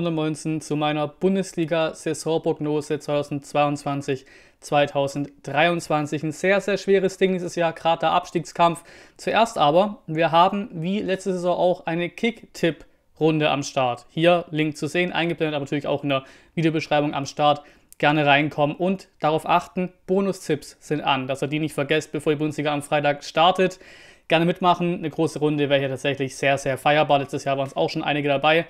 19 zu meiner Bundesliga-Saisonprognose 2022-2023. Ein sehr, sehr schweres Ding dieses Jahr, gerade der Abstiegskampf. Zuerst aber, wir haben wie letzte Saison auch eine Kick-Tipp-Runde am Start. Hier Link zu sehen, eingeblendet, aber natürlich auch in der Videobeschreibung am Start gerne reinkommen und darauf achten, Bonustipps sind an, dass ihr die nicht vergesst, bevor die Bundesliga am Freitag startet. Gerne mitmachen, eine große Runde wäre hier tatsächlich sehr, sehr feierbar. Letztes Jahr waren es auch schon einige dabei.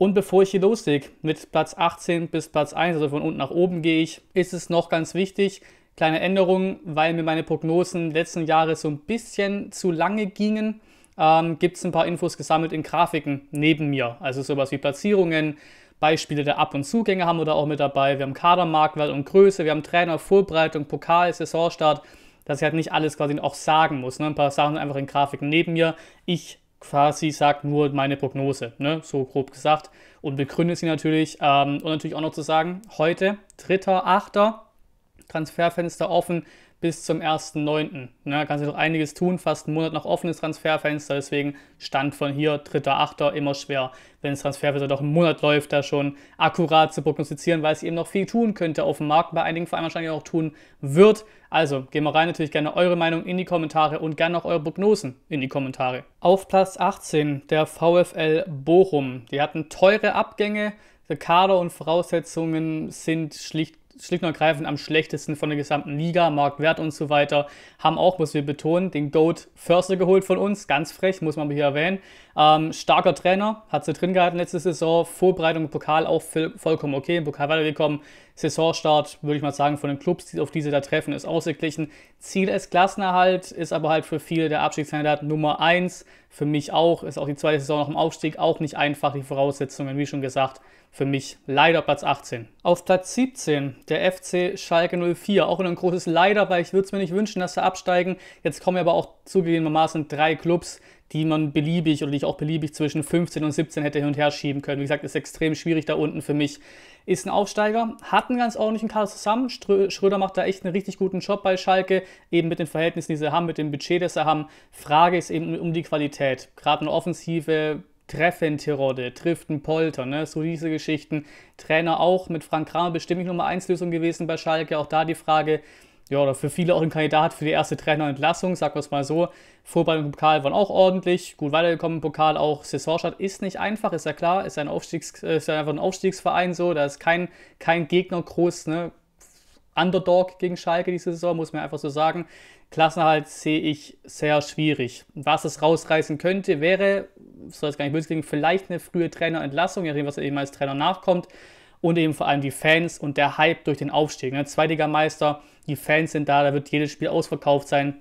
Und bevor ich hier loslege mit Platz 18 bis Platz 1, also von unten nach oben gehe ich, ist es noch ganz wichtig, kleine Änderungen, weil mir meine Prognosen letzten Jahres so ein bisschen zu lange gingen, ähm, gibt es ein paar Infos gesammelt in Grafiken neben mir. Also sowas wie Platzierungen, Beispiele der Ab- und Zugänge haben wir da auch mit dabei. Wir haben Kadermarktwert und Größe, wir haben Trainer, Vorbereitung, Pokal, Saisonstart, dass ich halt nicht alles quasi auch sagen muss. Ne? Ein paar Sachen einfach in Grafiken neben mir. Ich quasi sagt nur meine Prognose, ne? so grob gesagt, und begründet sie natürlich. Ähm, und natürlich auch noch zu sagen, heute, 3.8. Transferfenster offen, bis zum 1.9. Ne, kann sich noch einiges tun, fast einen Monat noch offenes Transferfenster, deswegen Stand von hier, 3.8. immer schwer, wenn das Transferfenster doch einen Monat läuft, da schon akkurat zu prognostizieren, weil es eben noch viel tun könnte auf dem Markt, bei einigen Vereinen wahrscheinlich auch tun wird. Also, gehen wir rein, natürlich gerne eure Meinung in die Kommentare und gerne auch eure Prognosen in die Kommentare. Auf Platz 18 der VfL Bochum. Die hatten teure Abgänge, der Kader und Voraussetzungen sind schlicht schlicht und ergreifend am schlechtesten von der gesamten Liga, Marktwert und so weiter. Haben auch, muss wir betonen, den Goat Förster geholt von uns, ganz frech, muss man hier erwähnen. Ähm, starker Trainer, hat sie drin gehalten letzte Saison, Vorbereitung im Pokal auch vollkommen okay, im Pokal weitergekommen. Saisonstart, würde ich mal sagen, von den Clubs, auf die sie da treffen, ist ausgeglichen. Ziel ist Klassenerhalt, ist aber halt für viele der Abstiegskandidat Nummer 1. Für mich auch, ist auch die zweite Saison noch im Aufstieg, auch nicht einfach die Voraussetzungen, wie schon gesagt für mich leider Platz 18. Auf Platz 17 der FC Schalke 04. Auch ein großes Leider, weil ich würde es mir nicht wünschen, dass sie absteigen. Jetzt kommen aber auch zugegebenermaßen drei Clubs, die man beliebig oder die ich auch beliebig zwischen 15 und 17 hätte hin und her schieben können. Wie gesagt, ist extrem schwierig da unten für mich. Ist ein Aufsteiger, hat einen ganz ordentlichen Kader zusammen. Schröder macht da echt einen richtig guten Job bei Schalke, eben mit den Verhältnissen, die sie haben, mit dem Budget, das sie haben. Frage ist eben um die Qualität. Gerade eine Offensive treffen Tirode, trifft ein Polter, ne? so diese Geschichten. Trainer auch mit Frank Kramer bestimmt nicht Nummer 1 Lösung gewesen bei Schalke. Auch da die Frage, ja, oder für viele auch ein Kandidat für die erste Trainerentlassung, sagen wir es mal so. Vorbereitung im Pokal waren auch ordentlich, gut weitergekommen im Pokal auch. Saisonstart ist nicht einfach, ist ja klar, ist, ein Aufstiegs-, äh, ist ja einfach ein Aufstiegsverein so, da ist kein, kein Gegner groß, ne? Underdog gegen Schalke diese Saison, muss man einfach so sagen. Klassenhalt sehe ich sehr schwierig. Was es rausreißen könnte, wäre, soll es gar nicht böse klingen, vielleicht eine frühe Trainerentlassung, je nachdem, was eben als Trainer nachkommt. Und eben vor allem die Fans und der Hype durch den Aufstieg. Ne? Zweitligameister, die Fans sind da, da wird jedes Spiel ausverkauft sein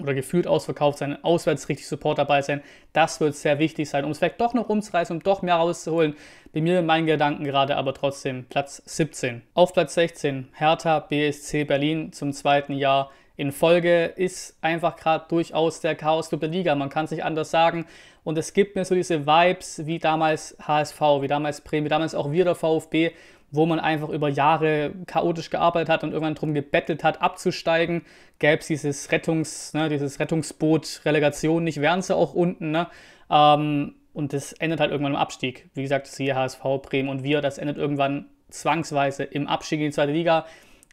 oder gefühlt ausverkauft sein, auswärts richtig Support dabei sein. Das wird sehr wichtig sein, um es vielleicht doch noch umzureißen, um doch mehr rauszuholen. Bei mir in meinen Gedanken gerade aber trotzdem Platz 17. Auf Platz 16 Hertha BSC Berlin zum zweiten Jahr in Folge ist einfach gerade durchaus der Chaos-Club der Liga. Man kann es nicht anders sagen. Und es gibt mir so diese Vibes wie damals HSV, wie damals Bremen, wie damals auch wir der VfB wo man einfach über Jahre chaotisch gearbeitet hat und irgendwann drum gebettelt hat, abzusteigen, gäbe es dieses, Rettungs, ne, dieses Rettungsboot Relegation nicht, wären sie auch unten. Ne? Ähm, und das endet halt irgendwann im Abstieg. Wie gesagt, siehe HSV, Bremen und wir, das endet irgendwann zwangsweise im Abstieg in die zweite Liga.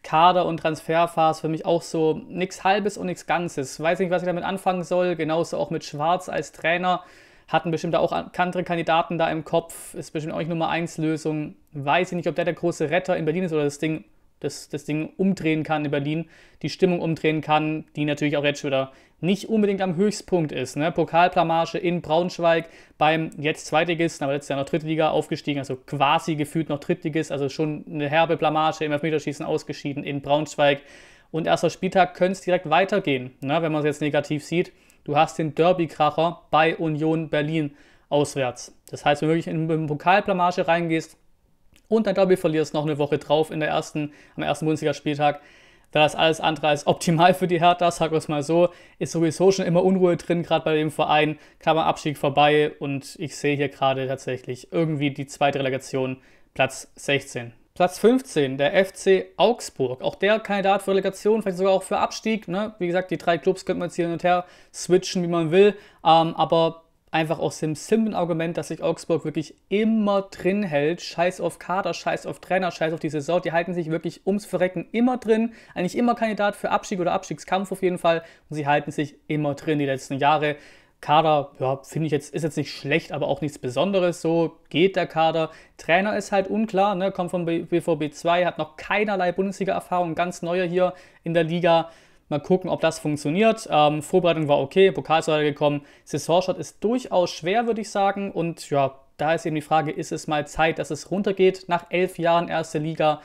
Kader und Transferphase für mich auch so nichts Halbes und nichts Ganzes. Weiß nicht, was ich damit anfangen soll. Genauso auch mit Schwarz als Trainer hatten bestimmt auch andere Kandidaten da im Kopf, ist bestimmt auch nicht Nummer 1 Lösung. Weiß ich nicht, ob der der große Retter in Berlin ist oder das Ding, das, das Ding umdrehen kann in Berlin, die Stimmung umdrehen kann, die natürlich auch jetzt schon wieder nicht unbedingt am Höchstpunkt ist. Ne? Pokalplamage in Braunschweig beim jetzt Zweitligisten, aber letztes Jahr noch Drittliga aufgestiegen, also quasi gefühlt noch Drittligist, also schon eine herbe Blamage im Elfmeterschießen ausgeschieden in Braunschweig. Und erster Spieltag könnte es direkt weitergehen, ne? wenn man es jetzt negativ sieht. Du hast den Derby-Kracher bei Union Berlin auswärts. Das heißt, wenn du wirklich in, in Pokalplamage reingehst und dein Derby verlierst noch eine Woche drauf in der ersten, am ersten Bundesligaspieltag, da ist alles andere als optimal für die Hertha, sagen wir es mal so, ist sowieso schon immer Unruhe drin, gerade bei dem Verein, kam Abstieg vorbei und ich sehe hier gerade tatsächlich irgendwie die zweite Relegation, Platz 16. Platz 15, der FC Augsburg. Auch der Kandidat für Relegation, vielleicht sogar auch für Abstieg. Ne? Wie gesagt, die drei Clubs könnte man jetzt hier hin und her switchen, wie man will. Ähm, aber einfach aus dem simplen Argument, dass sich Augsburg wirklich immer drin hält. Scheiß auf Kader, scheiß auf Trainer, scheiß auf die Saison. Die halten sich wirklich ums Verrecken immer drin. Eigentlich immer Kandidat für Abstieg oder Abstiegskampf auf jeden Fall. Und sie halten sich immer drin die letzten Jahre. Kader, ja, finde ich jetzt, ist jetzt nicht schlecht, aber auch nichts Besonderes. So geht der Kader. Trainer ist halt unklar, ne? kommt vom BVB 2, hat noch keinerlei Bundesliga-Erfahrung, ganz neuer hier in der Liga. Mal gucken, ob das funktioniert. Ähm, Vorbereitung war okay, Pokal ist weitergekommen. Saisonstart ist durchaus schwer, würde ich sagen. Und ja, da ist eben die Frage, ist es mal Zeit, dass es runtergeht nach elf Jahren erste Liga?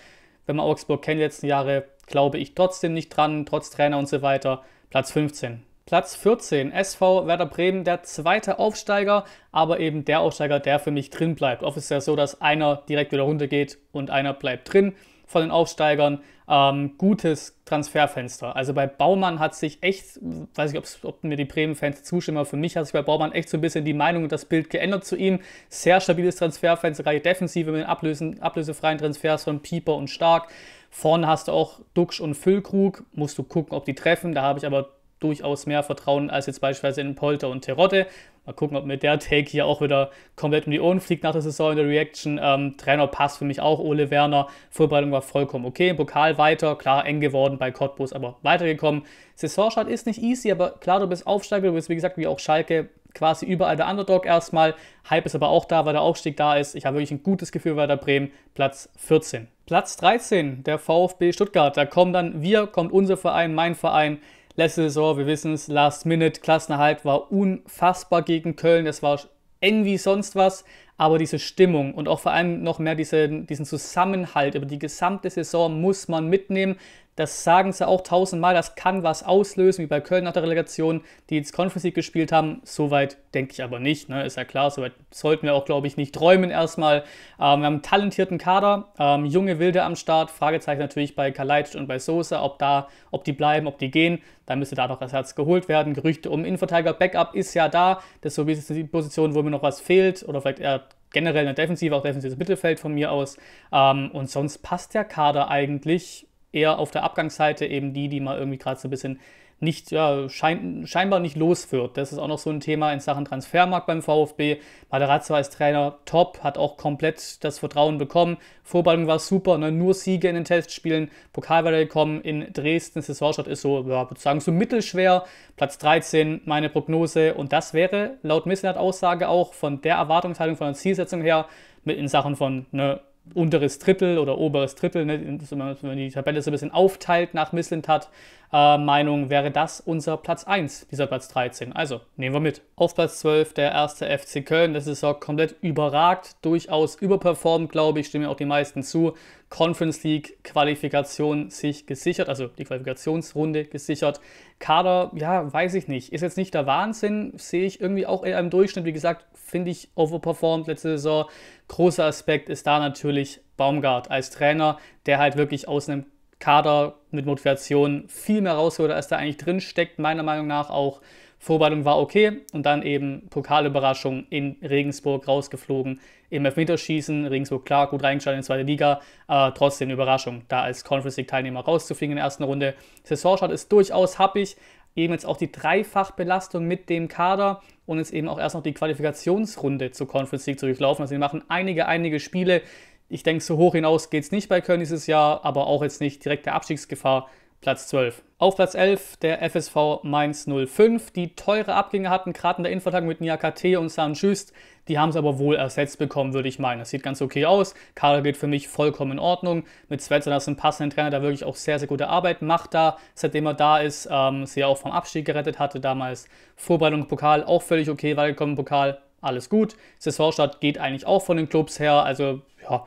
Wenn man Augsburg kennt, die letzten Jahre, glaube ich trotzdem nicht dran, trotz Trainer und so weiter. Platz 15. Platz 14, SV Werder Bremen, der zweite Aufsteiger, aber eben der Aufsteiger, der für mich drin bleibt. Oft ist es ja so, dass einer direkt wieder runtergeht und einer bleibt drin von den Aufsteigern. Ähm, gutes Transferfenster. Also bei Baumann hat sich echt, weiß ich, ob mir die Bremen-Fans zustimmen, aber für mich hat sich bei Baumann echt so ein bisschen die Meinung und das Bild geändert zu ihm. Sehr stabiles Transferfenster, gerade Defensive mit den Ablösen, ablösefreien Transfers von Pieper und Stark. Vorne hast du auch Duxch und Füllkrug. Musst du gucken, ob die treffen. Da habe ich aber durchaus mehr Vertrauen als jetzt beispielsweise in Polter und Terotte. Mal gucken, ob mir der Take hier auch wieder komplett um die Ohren fliegt nach der Saison in der Reaction. Ähm, Trainer passt für mich auch, Ole Werner. Vorbereitung war vollkommen okay. Pokal weiter, klar eng geworden bei Cottbus, aber weitergekommen. Saisonstart ist nicht easy, aber klar, du bist Aufsteiger, du bist wie gesagt wie auch Schalke quasi überall der Underdog erstmal. Hype ist aber auch da, weil der Aufstieg da ist. Ich habe wirklich ein gutes Gefühl bei der Bremen. Platz 14. Platz 13, der VfB Stuttgart. Da kommen dann wir, kommt unser Verein, mein Verein. Letzte Saison, wir wissen es, Last Minute, Klassenerhalt war unfassbar gegen Köln. Das war eng wie sonst was, aber diese Stimmung und auch vor allem noch mehr diese, diesen Zusammenhalt über die gesamte Saison muss man mitnehmen. Das sagen sie auch tausendmal, das kann was auslösen, wie bei Köln nach der Relegation, die jetzt Conference League gespielt haben. Soweit denke ich aber nicht, ne? ist ja klar, soweit sollten wir auch, glaube ich, nicht träumen erstmal. Ähm, wir haben einen talentierten Kader, ähm, junge Wilde am Start, Fragezeichen natürlich bei Kalajdzic und bei Sosa, ob da, ob die bleiben, ob die gehen, Da müsste da noch das Herz geholt werden. Gerüchte um Innenverteidiger, Backup ist ja da, das ist so die Position, wo mir noch was fehlt oder vielleicht eher generell eine Defensive, auch defensives Mittelfeld von mir aus. Ähm, und sonst passt der Kader eigentlich eher auf der Abgangsseite eben die, die mal irgendwie gerade so ein bisschen nicht, ja, schein, scheinbar nicht losführt. Das ist auch noch so ein Thema in Sachen Transfermarkt beim VfB. Matarazzo als Trainer top, hat auch komplett das Vertrauen bekommen. Vorballung war super, ne? nur Siege in den Testspielen. Pokal gekommen in Dresden. Saisonstart ist so, ja, würde sagen, so mittelschwer. Platz 13, meine Prognose. Und das wäre laut Missenat Aussage auch von der Erwartungshaltung, von der Zielsetzung her, mit in Sachen von ne, unteres Drittel oder oberes Drittel, ne, wenn man die Tabelle so ein bisschen aufteilt nach Mislintat äh, Meinung, wäre das unser Platz 1, dieser Platz 13. Also nehmen wir mit. Auf Platz 12 der erste FC Köln, das ist auch komplett überragt, durchaus überperformt, glaube ich, stimmen auch die meisten zu. Conference League Qualifikation sich gesichert, also die Qualifikationsrunde gesichert. Kader, ja, weiß ich nicht, ist jetzt nicht der Wahnsinn, sehe ich irgendwie auch eher im Durchschnitt, wie gesagt, finde ich overperformed letzte Saison großer Aspekt ist da natürlich Baumgart als Trainer, der halt wirklich aus einem Kader mit Motivation viel mehr rausholt, als da eigentlich drin steckt. Meiner Meinung nach auch Vorbereitung war okay und dann eben Pokalüberraschung in Regensburg rausgeflogen im Elfmeterschießen. Regensburg klar gut reingeschaltet in die zweite Liga, aber trotzdem eine Überraschung, da als Conference League Teilnehmer rauszufliegen in der ersten Runde. Saisonstart ist durchaus happig, eben jetzt auch die Dreifachbelastung mit dem Kader und jetzt eben auch erst noch die Qualifikationsrunde zur Conference League zu durchlaufen. Also wir machen einige, einige Spiele. Ich denke, so hoch hinaus geht es nicht bei Köln dieses Jahr, aber auch jetzt nicht direkte Abstiegsgefahr Platz 12. Auf Platz 11 der FSV Mainz 05, die teure Abgänge hatten, gerade in der Innenverteidigung mit Niakate und San Just. Die haben es aber wohl ersetzt bekommen, würde ich meinen. Das sieht ganz okay aus. Karl geht für mich vollkommen in Ordnung. Mit Svetson ist ein passender Trainer, der wirklich auch sehr, sehr gute Arbeit macht da, seitdem er da ist. Ähm, sie ja auch vom Abstieg gerettet hatte damals. Vorbereitung Pokal auch völlig okay, weitergekommen Pokal, alles gut. Saisonstart geht eigentlich auch von den Clubs her. Also ja,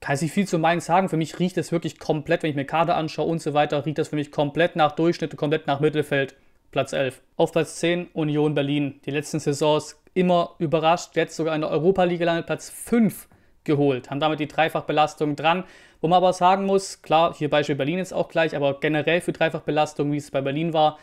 kann ich viel zu meinen sagen. Für mich riecht es wirklich komplett, wenn ich mir Kader anschaue und so weiter, riecht das für mich komplett nach Durchschnitt, komplett nach Mittelfeld. Platz 11. Auf Platz 10 Union Berlin. Die letzten Saisons immer überrascht. Jetzt sogar in der Europa League gelandet, Platz 5 geholt. Haben damit die Dreifachbelastung dran. Wo man aber sagen muss, klar, hier Beispiel Berlin ist auch gleich, aber generell für Dreifachbelastung, wie es bei Berlin war,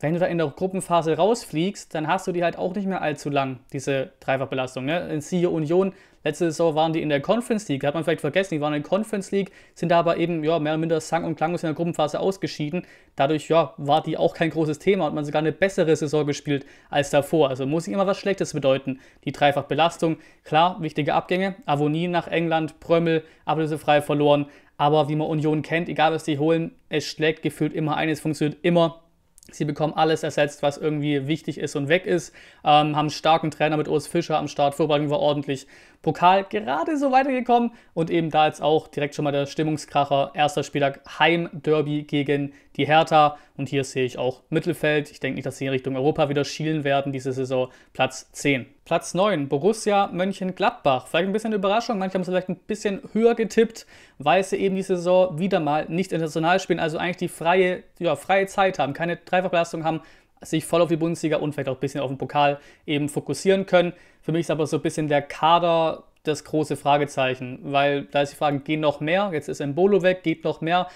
wenn du da in der Gruppenphase rausfliegst, dann hast du die halt auch nicht mehr allzu lang, diese Dreifachbelastung. Ne? Siehe Union, letzte Saison waren die in der Conference League, hat man vielleicht vergessen, die waren in der Conference League, sind da aber eben ja, mehr oder minder sang- und klanglos in der Gruppenphase ausgeschieden. Dadurch ja, war die auch kein großes Thema und man sogar eine bessere Saison gespielt als davor. Also muss ich immer was Schlechtes bedeuten. Die Dreifachbelastung, klar, wichtige Abgänge, Avonie nach England, Prömmel, ablösefrei verloren. Aber wie man Union kennt, egal was die holen, es schlägt gefühlt immer ein, es funktioniert immer Sie bekommen alles ersetzt, was irgendwie wichtig ist und weg ist. Ähm, haben einen starken Trainer mit Urs Fischer am Start, vorbereitet war ordentlich. Pokal gerade so weitergekommen und eben da jetzt auch direkt schon mal der Stimmungskracher. Erster Spieltag Heim-Derby gegen die Hertha und hier sehe ich auch Mittelfeld. Ich denke nicht, dass sie in Richtung Europa wieder schielen werden diese Saison. Platz 10. Platz 9, Borussia Mönchengladbach. Vielleicht ein bisschen eine Überraschung, manche haben es vielleicht ein bisschen höher getippt, weil sie eben diese Saison wieder mal nicht international spielen, also eigentlich die freie, ja, freie Zeit haben, keine Dreifachbelastung haben, sich voll auf die Bundesliga und vielleicht auch ein bisschen auf den Pokal eben fokussieren können. Für mich ist aber so ein bisschen der Kader das große Fragezeichen, weil da ist die Frage, gehen noch mehr? Jetzt ist Embolo weg, geht noch mehr?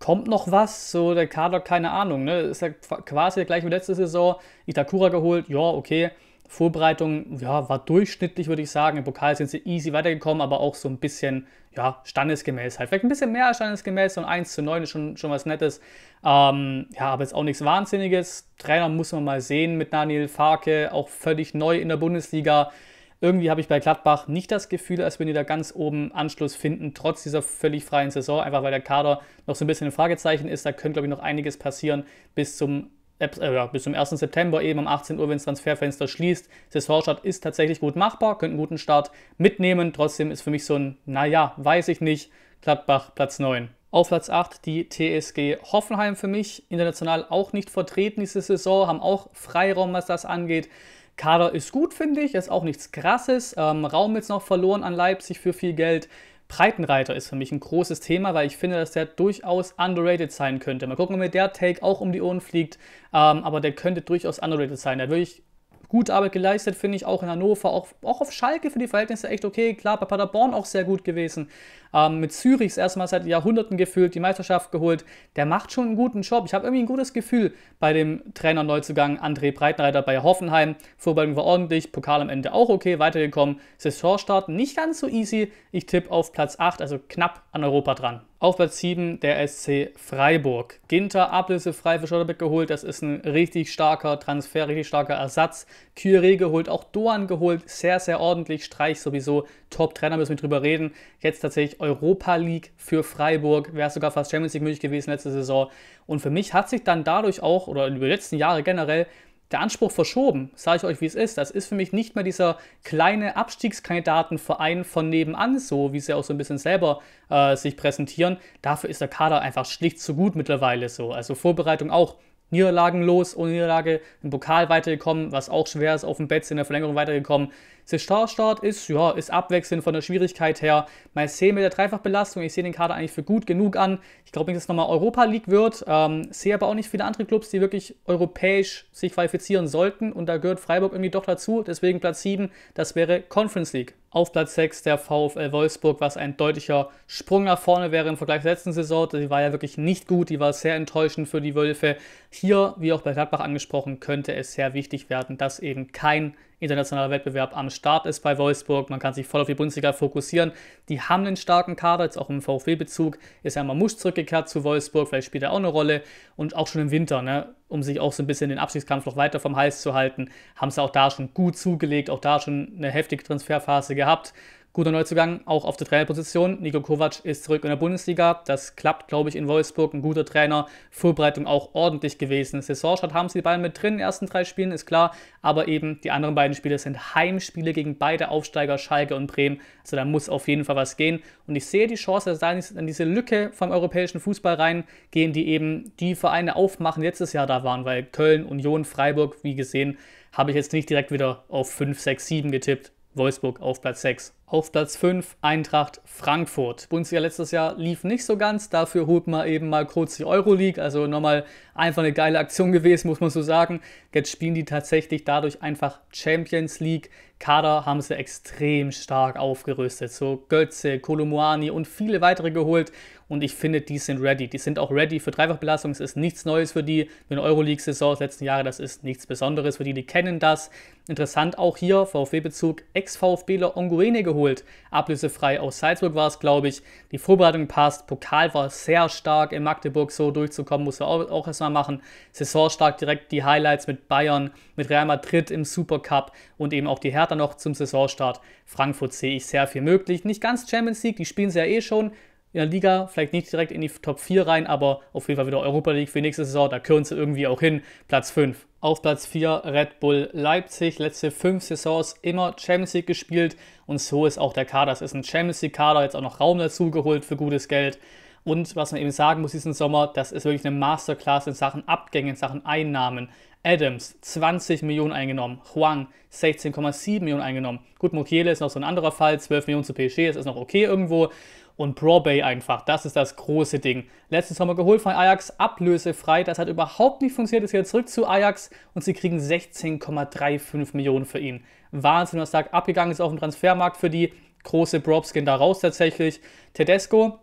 Kommt noch was? So der Kader, keine Ahnung. Ne? Ist ja quasi der gleiche wie letzte Saison. Itakura geholt, ja, okay. Vorbereitung ja, war durchschnittlich, würde ich sagen. Im Pokal sind sie easy weitergekommen, aber auch so ein bisschen ja, standesgemäß halt. Vielleicht ein bisschen mehr als standesgemäß, so ein 1 zu 9 ist schon, schon was Nettes. Ähm, ja, aber jetzt auch nichts Wahnsinniges. Trainer muss man mal sehen mit Daniel Farke, auch völlig neu in der Bundesliga. Irgendwie habe ich bei Gladbach nicht das Gefühl, als wenn die da ganz oben Anschluss finden, trotz dieser völlig freien Saison, einfach weil der Kader noch so ein bisschen ein Fragezeichen ist. Da könnte, glaube ich, noch einiges passieren bis zum äh, bis zum 1. September eben um 18 Uhr, wenn das Transferfenster schließt. Saisonstart ist tatsächlich gut machbar, könnt einen guten Start mitnehmen. Trotzdem ist für mich so ein, naja, weiß ich nicht, Gladbach Platz 9. Auf Platz 8 die TSG Hoffenheim für mich. International auch nicht vertreten diese Saison, haben auch Freiraum, was das angeht. Kader ist gut, finde ich, ist auch nichts Krasses. Ähm, Raum jetzt noch verloren an Leipzig für viel Geld. Breitenreiter ist für mich ein großes Thema, weil ich finde, dass der durchaus underrated sein könnte. Mal gucken, ob mir der Take auch um die Ohren fliegt, ähm, aber der könnte durchaus underrated sein. Da würde ich gute Arbeit geleistet, finde ich, auch in Hannover, auch, auch auf Schalke für die Verhältnisse echt okay. Klar, bei Paderborn auch sehr gut gewesen. Ähm, mit Zürich erstmal seit Jahrhunderten gefühlt, die Meisterschaft geholt. Der macht schon einen guten Job. Ich habe irgendwie ein gutes Gefühl bei dem Trainerneuzugang André Breitenreiter bei Hoffenheim. Vorbereitung war ordentlich, Pokal am Ende auch okay, weitergekommen. Saisonstart nicht ganz so easy. Ich tippe auf Platz 8, also knapp an Europa dran. Auf Platz 7 der SC Freiburg. Ginter ablösefrei für Schotterbeck geholt. Das ist ein richtig starker Transfer, richtig starker Ersatz. Kyrie geholt, auch Doan geholt. Sehr, sehr ordentlich. Streich sowieso. Top-Trainer, müssen wir drüber reden. Jetzt tatsächlich Europa League für Freiburg. Wäre sogar fast Champions League möglich gewesen letzte Saison. Und für mich hat sich dann dadurch auch, oder über die letzten Jahre generell, der Anspruch verschoben, sage ich euch, wie es ist. Das ist für mich nicht mehr dieser kleine Abstiegskandidatenverein von nebenan, so wie sie auch so ein bisschen selber äh, sich präsentieren. Dafür ist der Kader einfach schlicht zu gut mittlerweile so. Also Vorbereitung auch niederlagenlos, ohne Niederlage im Pokal weitergekommen, was auch schwer ist, auf dem Betz in der Verlängerung weitergekommen. Sestar-Start ist, ja, ist abwechselnd von der Schwierigkeit her. Mal sehen mit der Dreifachbelastung, ich sehe den Kader eigentlich für gut genug an. Ich glaube nicht, dass es nochmal Europa League wird. Ähm, sehe aber auch nicht viele andere Clubs, die wirklich europäisch sich qualifizieren sollten und da gehört Freiburg irgendwie doch dazu. Deswegen Platz 7, das wäre Conference League. Auf Platz 6 der VfL Wolfsburg, was ein deutlicher Sprung nach vorne wäre im Vergleich zur letzten Saison. Die war ja wirklich nicht gut, die war sehr enttäuschend für die Wölfe. Hier, wie auch bei Gladbach angesprochen, könnte es sehr wichtig werden, dass eben kein internationaler Wettbewerb am Start ist bei Wolfsburg. Man kann sich voll auf die Bundesliga fokussieren. Die haben einen starken Kader, jetzt auch im VfB-Bezug. Ist ja Musch zurückgekehrt zu Wolfsburg, vielleicht spielt er auch eine Rolle. Und auch schon im Winter, ne, um sich auch so ein bisschen den Abstiegskampf noch weiter vom Hals zu halten, haben sie auch da schon gut zugelegt, auch da schon eine heftige Transferphase gehabt. Guter Neuzugang auch auf der Trainerposition. Nico Kovac ist zurück in der Bundesliga. Das klappt, glaube ich, in Wolfsburg. Ein guter Trainer. Vorbereitung auch ordentlich gewesen. Saisonstart haben sie die beiden mit drin in den ersten drei Spielen, ist klar. Aber eben die anderen beiden Spiele sind Heimspiele gegen beide Aufsteiger, Schalke und Bremen. Also da muss auf jeden Fall was gehen. Und ich sehe die Chance, dass da in diese Lücke vom europäischen Fußball reingehen, die eben die Vereine aufmachen, die letztes Jahr da waren. Weil Köln, Union, Freiburg, wie gesehen, habe ich jetzt nicht direkt wieder auf 5, 6, 7 getippt. Wolfsburg auf Platz 6. Auf Platz 5 Eintracht Frankfurt. Bundesliga letztes Jahr lief nicht so ganz, dafür holt man eben mal kurz die Euroleague, also nochmal einfach eine geile Aktion gewesen, muss man so sagen. Jetzt spielen die tatsächlich dadurch einfach Champions League. Kader haben sie extrem stark aufgerüstet, so Götze, Kolomoani und viele weitere geholt und ich finde, die sind ready. Die sind auch ready für Dreifachbelastung. Es ist nichts Neues für die. Mit der Euroleague-Saison der letzten Jahre, das ist nichts Besonderes für die, die kennen das. Interessant auch hier, VfB-Bezug, Ex-VfBler Onguene geholt. Ablösefrei aus Salzburg war es, glaube ich. Die Vorbereitung passt, Pokal war sehr stark in Magdeburg, so durchzukommen, muss er auch, auch erstmal machen. Saisonstark direkt die Highlights mit Bayern, mit Real Madrid im Supercup und eben auch die Hertha noch zum Saisonstart. Frankfurt sehe ich sehr viel möglich. Nicht ganz Champions League, die spielen sie ja eh schon, in der Liga, vielleicht nicht direkt in die Top 4 rein, aber auf jeden Fall wieder Europa League für nächste Saison, da können sie irgendwie auch hin, Platz 5. Auf Platz 4 Red Bull Leipzig, letzte 5 Saisons immer Champions League gespielt und so ist auch der Kader. Es ist ein Champions League Kader, jetzt auch noch Raum dazu geholt für gutes Geld. Und was man eben sagen muss diesen Sommer, das ist wirklich eine Masterclass in Sachen Abgänge, in Sachen Einnahmen. Adams 20 Millionen eingenommen, Huang 16,7 Millionen eingenommen. Gut, Mokiele ist noch so ein anderer Fall, 12 Millionen zu PSG, das ist noch okay irgendwo und Broadway einfach. Das ist das große Ding. Letzten Sommer geholt von Ajax, ablösefrei. Das hat überhaupt nicht funktioniert, ist jetzt zurück zu Ajax und sie kriegen 16,35 Millionen für ihn. Wahnsinn, was da abgegangen ist auf dem Transfermarkt für die. Große Propskin da raus tatsächlich. Tedesco,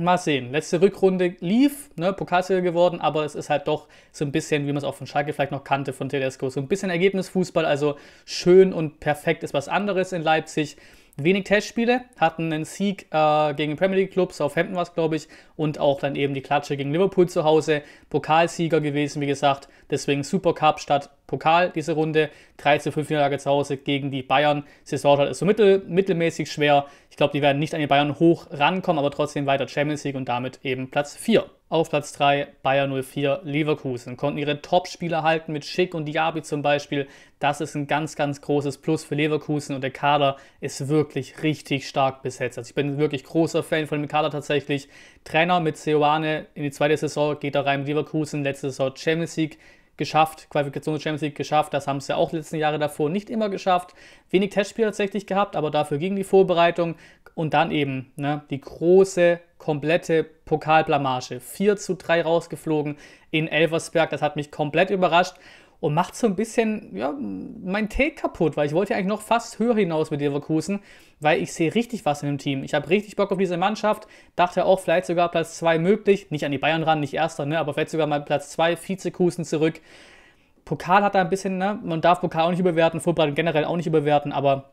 Mal sehen. Letzte Rückrunde lief, ne, Pokalsieger geworden, aber es ist halt doch so ein bisschen, wie man es auch von Schalke vielleicht noch kannte, von Tedesco, so ein bisschen Ergebnisfußball. Also schön und perfekt ist was anderes in Leipzig wenig Testspiele, hatten einen Sieg äh, gegen Premier League Club, Southampton war es, glaube ich, und auch dann eben die Klatsche gegen Liverpool zu Hause. Pokalsieger gewesen, wie gesagt. Deswegen Supercup statt Pokal diese Runde. 3 zu 5 Niederlage zu Hause gegen die Bayern. Saison ist so mittel, mittelmäßig schwer. Ich glaube, die werden nicht an die Bayern hoch rankommen, aber trotzdem weiter Champions League und damit eben Platz 4. Auf Platz 3 Bayern 04 Leverkusen. Konnten ihre Top-Spieler halten mit Schick und Diaby zum Beispiel. Das ist ein ganz, ganz großes Plus für Leverkusen und der Kader ist wirklich richtig stark besetzt. Also ich bin wirklich großer Fan von dem Kader tatsächlich. Trainer mit Seoane in die zweite Saison geht da rein mit Leverkusen. Letzte Saison Champions League geschafft, Qualifikation Champions League geschafft. Das haben sie ja auch letzten Jahre davor nicht immer geschafft. Wenig Testspiele tatsächlich gehabt, aber dafür ging die Vorbereitung und dann eben ne, die große, komplette Pokalblamage. 4 zu 3 rausgeflogen in Elversberg. Das hat mich komplett überrascht und macht so ein bisschen ja, mein Take kaputt, weil ich wollte ja eigentlich noch fast höher hinaus mit Leverkusen, weil ich sehe richtig was in dem Team. Ich habe richtig Bock auf diese Mannschaft, dachte auch vielleicht sogar Platz 2 möglich, nicht an die Bayern ran, nicht erster, ne, aber vielleicht sogar mal Platz 2, Vizekusen zurück. Pokal hat da ein bisschen, ne, man darf Pokal auch nicht überwerten, Fußball generell auch nicht überwerten, aber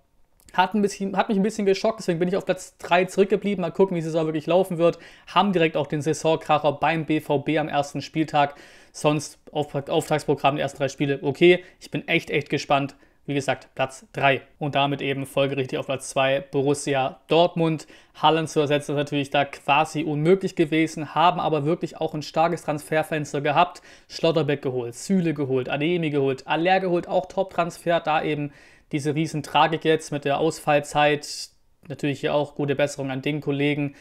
hat, ein bisschen, hat mich ein bisschen geschockt, deswegen bin ich auf Platz 3 zurückgeblieben. Mal gucken, wie die Saison wirklich laufen wird. Haben direkt auch den Saisonkracher beim BVB am ersten Spieltag. Sonst Auftragsprogramm, die ersten drei Spiele, okay. Ich bin echt, echt gespannt. Wie gesagt, Platz 3. Und damit eben folgerichtig auf Platz 2 Borussia Dortmund. Hallen zu ersetzen ist natürlich da quasi unmöglich gewesen, haben aber wirklich auch ein starkes Transferfenster gehabt. Schlotterbeck geholt, Süle geholt, Ademi geholt, Aller geholt, auch Top-Transfer. Da eben diese Riesentragik jetzt mit der Ausfallzeit. Natürlich hier auch gute Besserung an den Kollegen.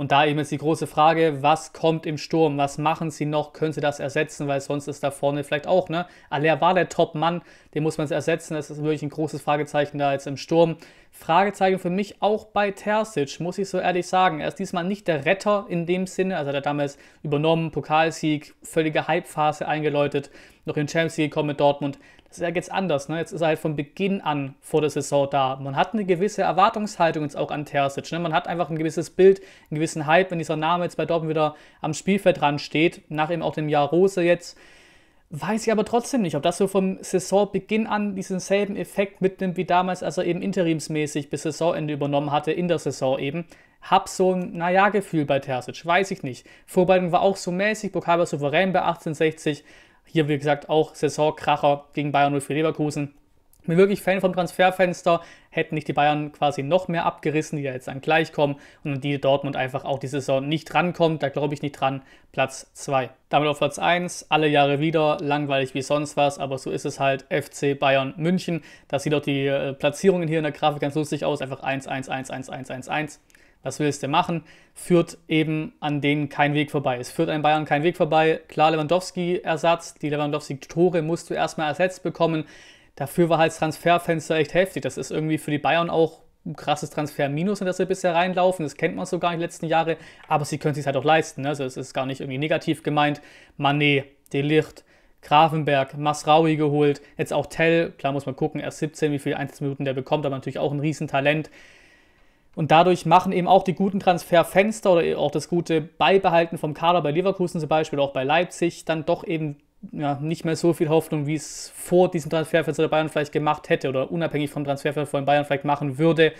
Und da eben jetzt die große Frage, was kommt im Sturm? Was machen sie noch? Können sie das ersetzen? Weil sonst ist da vorne vielleicht auch, ne? Aller war der Top-Mann, den muss man jetzt ersetzen. Das ist wirklich ein großes Fragezeichen da jetzt im Sturm. Fragezeichen für mich auch bei Terzic, muss ich so ehrlich sagen. Er ist diesmal nicht der Retter in dem Sinne. Also er hat damals übernommen, Pokalsieg, völlige Hypephase eingeläutet, noch in Champions League gekommen mit Dortmund. Das ist ja jetzt anders. Ne? Jetzt ist er halt von Beginn an vor der Saison da. Man hat eine gewisse Erwartungshaltung jetzt auch an Terzic. Ne? Man hat einfach ein gewisses Bild, einen gewissen Hype, wenn dieser Name jetzt bei Dortmund wieder am Spielfeld dran steht, nach eben auch dem Jahr Rose jetzt. Weiß ich aber trotzdem nicht, ob das so vom Saisonbeginn an diesen selben Effekt mitnimmt wie damals, als er eben interimsmäßig bis Saisonende übernommen hatte, in der Saison eben. Hab so ein Naja-Gefühl bei Terzic, weiß ich nicht. Vorbereitung war auch so mäßig, Pokal war souverän bei 1860. Hier, wie gesagt, auch Saisonkracher gegen Bayern 0 für Leverkusen. Bin wirklich Fan vom Transferfenster. Hätten nicht die Bayern quasi noch mehr abgerissen, die ja jetzt dann gleich kommen und an die Dortmund einfach auch die Saison nicht rankommt. Da glaube ich nicht dran. Platz 2. Damit auf Platz 1. Alle Jahre wieder. Langweilig wie sonst was, aber so ist es halt. FC Bayern München. Da sieht auch die äh, Platzierungen hier in der Grafik ganz lustig aus. Einfach 1, 1, 1, 1, 1, 1, 1 was willst du machen, führt eben an denen kein Weg vorbei. Es führt an Bayern kein Weg vorbei. Klar, Lewandowski-Ersatz, die Lewandowski-Tore musst du erstmal ersetzt bekommen. Dafür war halt das Transferfenster echt heftig. Das ist irgendwie für die Bayern auch ein krasses Transferminus, in das sie bisher reinlaufen. Das kennt man so gar nicht die letzten Jahre, aber sie können es sich halt auch leisten. Ne? Also es ist gar nicht irgendwie negativ gemeint. Manet, Delicht, Grafenberg, Masraui geholt, jetzt auch Tell. Klar muss man gucken, erst 17, wie viele Einzelminuten der bekommt, aber natürlich auch ein Riesentalent. Und dadurch machen eben auch die guten Transferfenster oder auch das gute Beibehalten vom Kader bei Leverkusen zum Beispiel, auch bei Leipzig, dann doch eben ja, nicht mehr so viel Hoffnung, wie es vor diesem Transferfenster der Bayern vielleicht gemacht hätte oder unabhängig vom Transferfenster von Bayern vielleicht machen würde.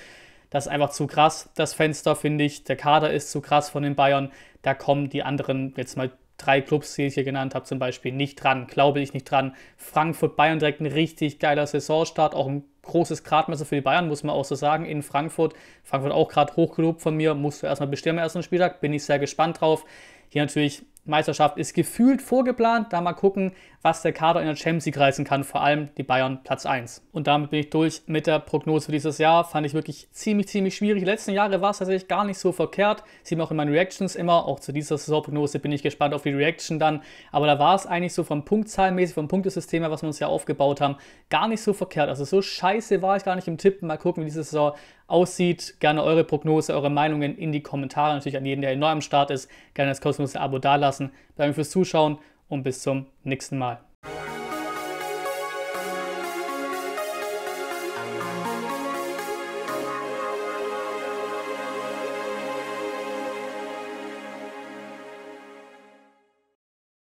Das ist einfach zu krass, das Fenster, finde ich. Der Kader ist zu krass von den Bayern. Da kommen die anderen, jetzt mal drei Clubs, die ich hier genannt habe, zum Beispiel nicht dran. Glaube ich nicht dran. Frankfurt, Bayern direkt ein richtig geiler Saisonstart, auch ein großes Gradmesser für die Bayern, muss man auch so sagen, in Frankfurt. Frankfurt auch gerade hochgelobt von mir, musst du erstmal bestimmen, erst am Spieltag, bin ich sehr gespannt drauf. Hier natürlich Meisterschaft ist gefühlt vorgeplant. Da mal gucken, was der Kader in der Champions League reißen kann. Vor allem die Bayern Platz 1. Und damit bin ich durch mit der Prognose für dieses Jahr. Fand ich wirklich ziemlich, ziemlich schwierig. Die letzten Jahre war es tatsächlich gar nicht so verkehrt. Sieht man auch in meinen Reactions immer. Auch zu dieser Saisonprognose bin ich gespannt auf die Reaction dann. Aber da war es eigentlich so vom Punktzahlmäßig, vom Punktesystem her, was wir uns ja aufgebaut haben, gar nicht so verkehrt. Also so scheiße war ich gar nicht im Tippen. Mal gucken, wie diese Saison aussieht. Gerne eure Prognose, eure Meinungen in die Kommentare. Natürlich an jeden, der neu am Start ist. Gerne das kostenlose Abo dalassen lassen. Danke fürs Zuschauen und bis zum nächsten Mal.